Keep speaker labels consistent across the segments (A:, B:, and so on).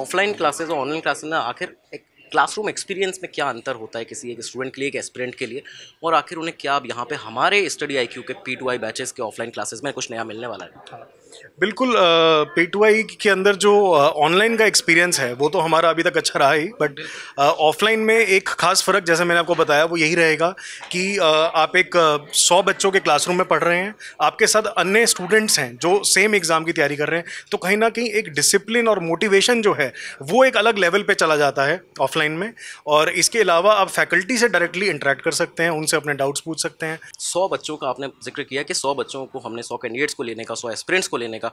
A: Offline classes classes क्लासेसना आखिर एक classroom experience में क्या अंतर होता है किसी एक स्टूडेंट के लिए एक एस्पिरेंट के लिए और आखिर उन्हें क्या अब यहाँ पे हमारे स्टडी आई के पी टू आई बैचेज़ के ऑफलाइन क्लासेस में कुछ नया मिलने वाला है हाँ।
B: बिल्कुल पी टू आई के अंदर जो ऑनलाइन का एक्सपीरियंस है वो तो हमारा अभी तक अच्छा रहा ही बट ऑफलाइन में एक खास फ़र्क जैसे मैंने आपको बताया वो यही रहेगा कि आप एक सौ बच्चों के क्लासरूम में पढ़ रहे हैं आपके साथ अन्य स्टूडेंट्स हैं जो सेम एग्ज़ाम की तैयारी कर रहे हैं तो कहीं ना कहीं एक डिसिप्लिन और मोटिवेशन जो है वो एक अलग लेवल पर चला जाता है ऑफलाइन लाइन में और इसके अलावा आप फैकल्टी से डायरेक्टली इंटरेक्ट कर सकते हैं उनसे अपने डाउट्स पूछ सकते हैं
A: सौ बच्चों का आपने जिक्र किया कि सौ बच्चों को हमने सौ कैंडिडेट्स को लेने का सौ एस्पिरेंट्स को लेने का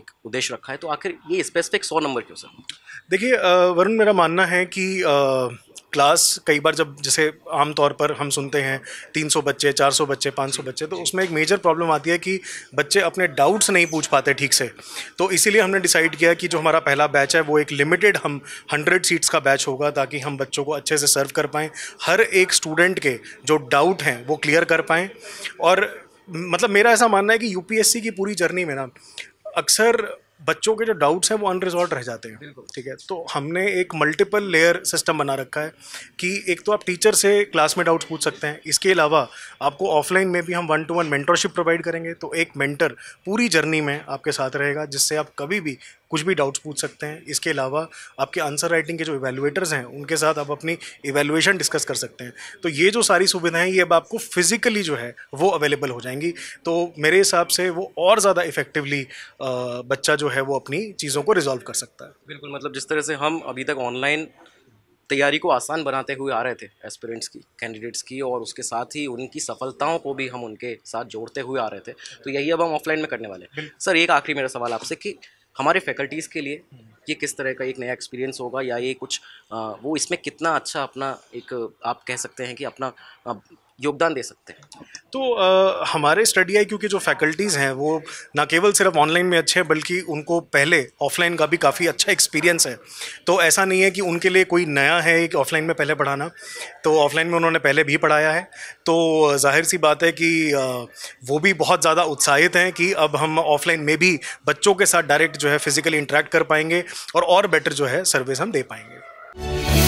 A: एक उद्देश्य रखा है तो आखिर ये स्पेसिफिक सौ नंबर क्यों सर
B: देखिए वरुण मेरा मानना है कि क्लास कई बार जब जैसे आम तौर पर हम सुनते हैं 300 बच्चे 400 बच्चे 500 बच्चे तो उसमें एक मेजर प्रॉब्लम आती है कि बच्चे अपने डाउट्स नहीं पूछ पाते ठीक से तो इसीलिए हमने डिसाइड किया कि जो हमारा पहला बैच है वो एक लिमिटेड हम 100 सीट्स का बैच होगा ताकि हम बच्चों को अच्छे से सर्व कर पाएँ हर एक स्टूडेंट के जो डाउट हैं वो क्लियर कर पाएँ और मतलब मेरा ऐसा मानना है कि यूपीएससी की पूरी जर्नी में ना अक्सर बच्चों के जो डाउट्स हैं वो अनरिजॉल्व रह जाते हैं ठीक है तो हमने एक मल्टीपल लेयर सिस्टम बना रखा है कि एक तो आप टीचर से क्लास में डाउट्स पूछ सकते हैं इसके अलावा आपको ऑफलाइन में भी हम one to one mentorship provide करेंगे तो एक मेंटर पूरी जर्नी में आपके साथ रहेगा जिससे आप कभी भी कुछ भी डाउट्स पूछ सकते हैं इसके अलावा आपके आंसर राइटिंग के जो इवेलुएटर्स हैं उनके साथ आप अपनी इवेलुएशन डिस्कस कर सकते हैं तो ये जो सारी सुविधाएं ये अब आपको फिजिकली जो है वो अवेलेबल हो जाएंगी तो मेरे हिसाब से वो और ज़्यादा इफेक्टिवली बच्चा जो है वो अपनी चीज़ों को रिजॉल्व कर सकता है
A: बिल्कुल मतलब जिस तरह से हम अभी तक ऑनलाइन तैयारी को आसान बनाते हुए आ रहे थे एस्पिरेंट्स की कैंडिडेट्स की और उसके साथ ही उनकी सफलताओं को भी हम उनके साथ जोड़ते हुए आ रहे थे तो यही अब हम ऑफलाइन में करने वाले हैं सर एक आखिरी मेरा सवाल आपसे कि हमारे फैकल्टीज़ के लिए ये किस तरह का एक नया एक्सपीरियंस होगा या ये कुछ आ, वो इसमें कितना अच्छा अपना एक आप कह सकते हैं कि अपना योगदान दे सकते हैं
B: तो आ, हमारे स्टडी आई क्योंकि जो फैकल्टीज़ हैं वो ना केवल सिर्फ ऑनलाइन में अच्छे हैं बल्कि उनको पहले ऑफलाइन का भी काफ़ी अच्छा एक्सपीरियंस है तो ऐसा नहीं है कि उनके लिए कोई नया है कि ऑफलाइन में पहले पढ़ाना तो ऑफलाइन में उन्होंने पहले भी पढ़ाया है तो जाहिर सी बात है कि वो भी बहुत ज़्यादा उत्साहित हैं कि अब हम ऑफलाइन में भी बच्चों के साथ डायरेक्ट जो है फिज़िकली इंटरेक्ट कर पाएंगे और और बेटर जो है सर्विस हम दे पाएंगे